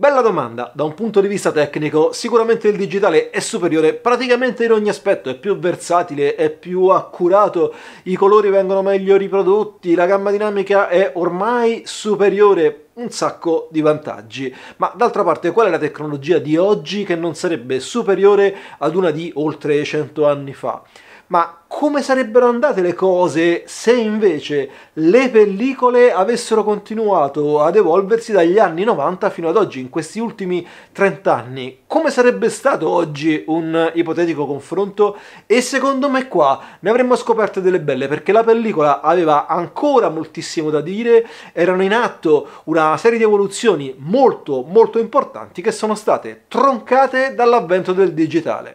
Bella domanda, da un punto di vista tecnico sicuramente il digitale è superiore praticamente in ogni aspetto, è più versatile, è più accurato, i colori vengono meglio riprodotti, la gamma dinamica è ormai superiore, un sacco di vantaggi. Ma d'altra parte qual è la tecnologia di oggi che non sarebbe superiore ad una di oltre 100 anni fa? ma come sarebbero andate le cose se invece le pellicole avessero continuato ad evolversi dagli anni 90 fino ad oggi, in questi ultimi 30 anni? Come sarebbe stato oggi un ipotetico confronto? E secondo me qua ne avremmo scoperte delle belle, perché la pellicola aveva ancora moltissimo da dire, erano in atto una serie di evoluzioni molto molto importanti che sono state troncate dall'avvento del digitale.